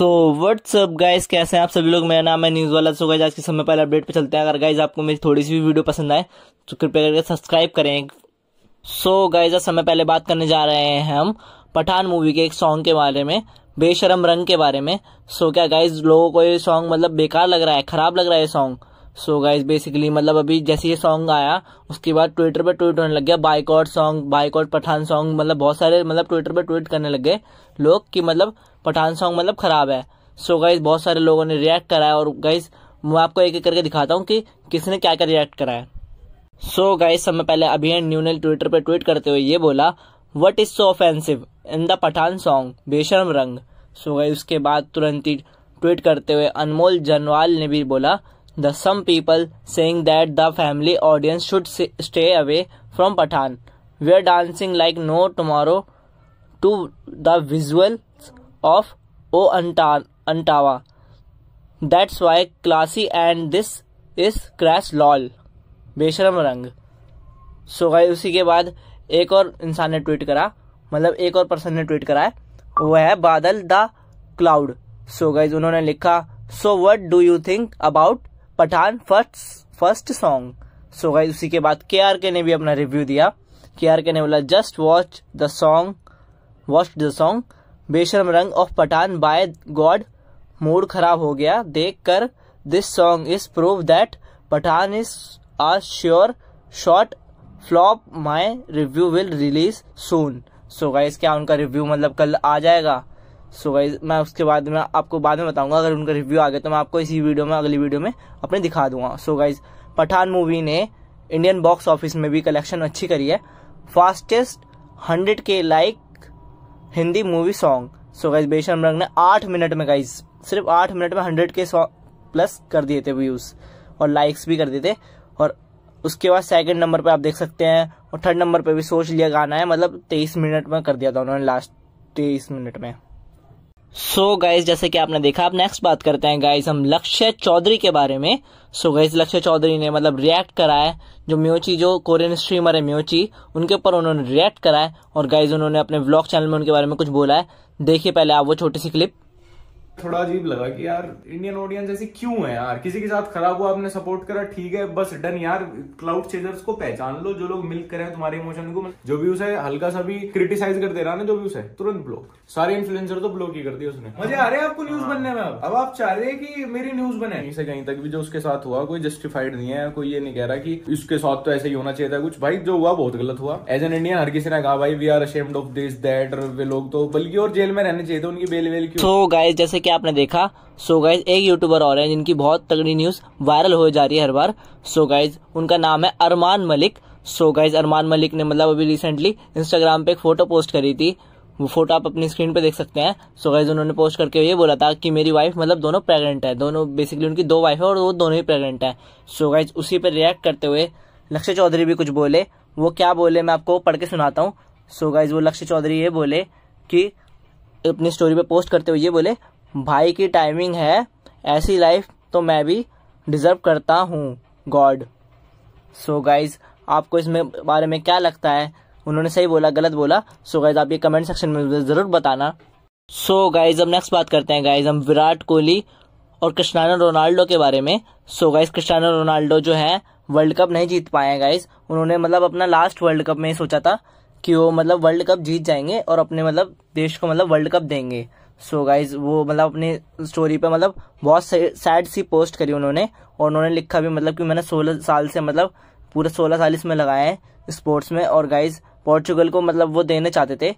So what's up guys कैसे हैं आप सभी लोग मेरा नाम है न्यूज़ वाला सो गाइज आज के समय पहले अपडेट पे चलते हैं अगर गाइज आपको मेरी थोड़ी सी भी वीडियो पसंद आए तो कृपया करके सब्सक्राइब करें सो so, गाइज आज समय पहले बात करने जा रहे हैं हम पठान मूवी के एक सॉन्ग के बारे में बेशरम रंग के बारे में सो so, क्या गाइज लोगों को ये सॉन्ग मतलब बेकार लग रहा है खराब लग रहा है ये सॉन्ग सो गाइज बेसिकली मतलब अभी जैसे ये सॉन्ग आया उसके बाद ट्विटर पर ट्वीट होने लग गया boycott song boycott Pathaan song मतलब बहुत सारे मतलब ट्विटर पर ट्वीट करने लग गए लोग कि मतलब पठान सॉन्ग मतलब खराब है सो so गाइज बहुत सारे लोगों ने रिएक्ट कराया और गाइज मैं आपको एक एक करके दिखाता हूँ कि किसने क्या क्या रिएक्ट करा है सो गाइज समय पहले अभी न्यू ने ट्विटर पर ट्वीट करते हुए ये बोला what is so offensive in the Pathaan song Besharam Rang so guys उसके बाद तुरंत ही ट्वीट करते हुए अनमोल जनवाल ने भी बोला the some people saying that the family audience should stay away from Pathan. We're dancing like no tomorrow to the visuals of O Antawa. That's why classy and this is crash lol. बेशरम रंग सो so, गए उसी के बाद एक और इंसान ने tweet करा मतलब एक और पर्सन ने ट्वीट करा है वो है बादल द क्लाउड सो गाइज उन्होंने लिखा so what do you think about Pathaan first first song so guys उसी के बाद के आर के ने भी अपना रिव्यू दिया के आर के ने बोला just watch the song watch the song Besharam Rang of Pathaan by god mood खराब हो गया देख कर this song is prove that Pathaan is a sure short flop my review will release soon so guys क्या उनका रिव्यू मतलब कल आ जाएगा सो गाइज मैं उसके बाद में आपको बाद में बताऊंगा अगर उनका रिव्यू आ गया तो मैं आपको इसी वीडियो में अगली वीडियो में अपने दिखा दूंगा सो गाइज पठान मूवी ने इंडियन बॉक्स ऑफिस में भी कलेक्शन अच्छी करी है फास्टेस्ट हंड्रेड के like Hindi movie song so guys Besharam Rang ने आठ मिनट में गाइज सिर्फ आठ मिनट में हंड्रेड के सॉन्ग प्लस कर दिए थे व्यूज और लाइक्स भी कर दिए थे और उसके बाद सेकंड नंबर पे आप देख सकते हैं और थर्ड नंबर पे भी सोच लिया गाना है मतलब तेईस मिनट में कर दिया था उन्होंने लास्ट तेईस मिनट में सो so गाइज जैसे कि आपने देखा अब नेक्स्ट बात करते हैं गाइज हम लक्ष्य चौधरी के बारे में सो so गाइज लक्ष्य चौधरी ने मतलब रिएक्ट करा है जो म्योची जो कोरियन स्ट्रीमर है म्योची उनके ऊपर उन्होंने रिएक्ट करा है और गाइज उन्होंने अपने ब्लॉग चैनल में उनके बारे में कुछ बोला है देखिए पहले आप वो छोटी सी क्लिप थोड़ा अजीब लगा कि यार इंडियन ऑडियंस ऐसी क्यों है यार किसी के साथ खराब हुआ आपने सपोर्ट करा ठीक है बस डन यार क्लाउड चेजर्स को पहचान लो जो लोग मिल करें तुम्हारे इमोशन को जो भी उसे हल्का सा भी क्रिटिसाइज कर दे रहा ना जो भी उसे तुरंत ब्लॉक सारे इन्फ्लुएंसर तो ब्लॉक ही कर दिया उसने मजे आ रहे हैं आपको न्यूज हाँ। बनने में अब आप चाह रहे हैं कि मेरी न्यूज बने से कहीं तक भी जो उसके साथ हुआ कोई जस्टिफाइड नहीं है कोई ये नहीं कह रहा कि इसके साथ तो ऐसे ही होना चाहिए था कुछ भाई जो हुआ बहुत गलत हुआ एज एन इंडियन हर किसी ने कहा भाई we are ashamed of this that वे लोग तो बल्कि और जेल में रहने चाहिए थे उनकी बेल वेल क्यों गाय जैसे कि आपने देखा सो so गाइज एक यूट्यूबर और हैं जिनकी बहुत तगड़ी न्यूज़ वायरल हो जा रही है हर बार सो so गाइज उनका नाम है Armaan Malik so so guys Armaan Malik ने मतलब अभी रिसेंटली इंस्टाग्राम पे एक फोटो पोस्ट करी थी वो फोटो आप अपनी स्क्रीन पे देख सकते हैं सो so गाइज उन्होंने पोस्ट करके ये बोला था कि मेरी वाइफ मतलब दोनों प्रेगनेंट है दोनों बेसिकली उनकी दो वाइफ है और वो दोनों ही प्रेगनेंट है सो so गाइज उसी पर रिएक्ट करते हुए लक्ष्य चौधरी भी कुछ बोले वो क्या बोले मैं आपको पढ़ के सुनाता हूँ सो गाइज वो लक्ष्य चौधरी ये बोले कि अपनी स्टोरी पे पोस्ट करते हुए ये बोले भाई की टाइमिंग है ऐसी लाइफ तो मैं भी डिज़र्व करता हूँ गॉड सो गाइज आपको इसमें बारे में क्या लगता है उन्होंने सही बोला गलत बोला सो so गाइज आप ये कमेंट सेक्शन में ज़रूर बताना सो so गाइज अब नेक्स्ट बात करते हैं गाइज हम विराट कोहली और क्रिस्टानो रोनाल्डो के बारे में so so guys Cristiano Ronaldo जो है वर्ल्ड कप नहीं जीत पाए गाइज उन्होंने मतलब अपना लास्ट वर्ल्ड कप में सोचा था कि वो मतलब वर्ल्ड कप जीत जाएंगे और अपने मतलब देश को मतलब वर्ल्ड कप देंगे सो so गाइज वो मतलब अपनी स्टोरी पे मतलब बहुत सैड सी पोस्ट करी उन्होंने और उन्होंने लिखा भी मतलब कि मैंने सोलह साल से मतलब पूरे सोलह साल इसमें लगाए हैं स्पोर्ट्स में और गाइज पोर्चुगल को मतलब वो देने चाहते थे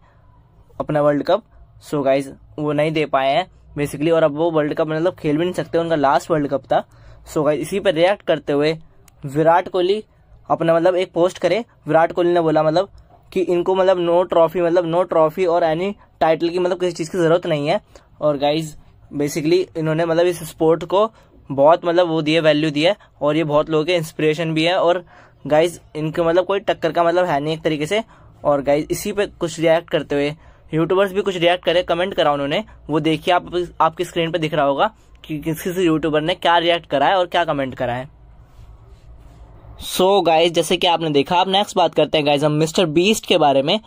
अपना world cup so so guys वो नहीं दे पाए हैं बेसिकली और अब वो वर्ल्ड कप मतलब खेल भी नहीं सकते उनका लास्ट वर्ल्ड कप था सो so गाइज इसी पर रिएक्ट करते हुए विराट कोहली अपना मतलब एक पोस्ट करे विराट कोहली ने बोला मतलब कि इनको मतलब नो ट्रॉफी मतलब नो ट्रॉफी और एनी टाइटल की मतलब किसी चीज़ की ज़रूरत नहीं है और गाइज बेसिकली इन्होंने मतलब इस स्पोर्ट को बहुत मतलब वो दिए वैल्यू दिए और ये बहुत लोगों के इंस्पिरेशन भी है और गाइज इनके मतलब कोई टक्कर का मतलब है नहीं एक तरीके से और गाइज इसी पे कुछ रिएक्ट करते हुए यूट्यूबर्स भी कुछ रिएक्ट करे कमेंट करा उन्होंने वो देखिए आप आपकी स्क्रीन पे दिख रहा होगा कि किसी यूट्यूबर ने क्या रिएक्ट करा है और क्या कमेंट करा है सो so, गाइज जैसे कि आपने देखा आप नेक्स्ट बात करते हैं गाइज हम मिस्टर बीस्ट के बारे में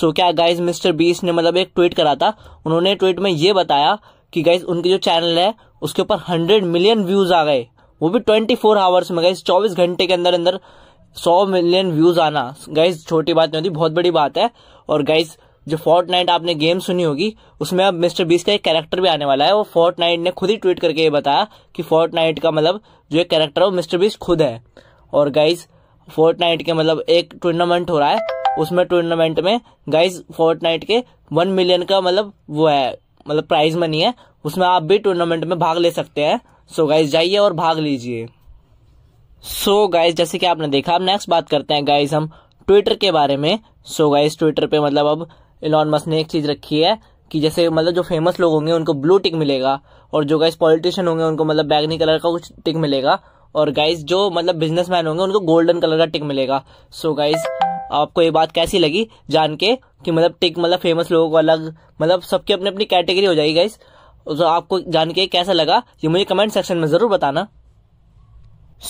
सो so, क्या गाइज मिस्टर बीस्ट ने मतलब एक ट्वीट करा था उन्होंने ट्वीट में ये बताया कि गाइज उनके जो चैनल है उसके ऊपर हंड्रेड मिलियन व्यूज आ गए वो भी ट्वेंटी फोर आवर्स में गाइज चौबीस घंटे के अंदर अंदर सौ मिलियन व्यूज आना गाइज छोटी बात नहीं होती बहुत बड़ी बात है और गाइज जो फोर्ट नाइट आपने गेम सुनी होगी उसमें अब मिस्टर बीस का एक कैरेक्टर भी आने वाला है वो फोर्ट नाइट ने खुद ही ट्वीट करके ये बताया कि फोर्ट नाइट का मतलब जो एक कैरेक्टर है वो मिस्टर बीस खुद है और गाइज फोर्थ नाइट के मतलब एक टूर्नामेंट हो रहा है उसमें टूर्नामेंट में गाइज फोर्थ नाइट के वन मिलियन का मतलब वो है मतलब प्राइज मनी है उसमें आप भी टूर्नामेंट में भाग ले सकते हैं सो गाइज जाइए और भाग लीजिए सो so गाइज जैसे कि आपने देखा अब नेक्स्ट बात करते हैं गाइज हम ट्विटर के बारे में सो so गाइज ट्विटर पे मतलब अब इलॉन मस्क ने एक चीज रखी है कि जैसे मतलब जो फेमस लोग होंगे उनको ब्लू टिक मिलेगा और जो गाइज पॉलिटिशियन होंगे उनको मतलब बैगनी कलर का कुछ टिक मिलेगा और गाइज जो मतलब बिजनेस होंगे उनको गोल्डन कलर का टिक मिलेगा सो so गाइज आपको ये बात कैसी लगी जान के कि मतलब टिक मतलब फेमस लोगों को अलग मतलब सबकी अपनी अपनी कैटेगरी हो जाएगी गाइज तो आपको जान के कैसा लगा ये मुझे कमेंट सेक्शन में ज़रूर बताना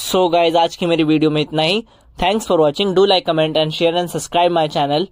सो so गाइज आज की मेरी वीडियो में इतना ही thanks for watching do like comment and share and subscribe my channel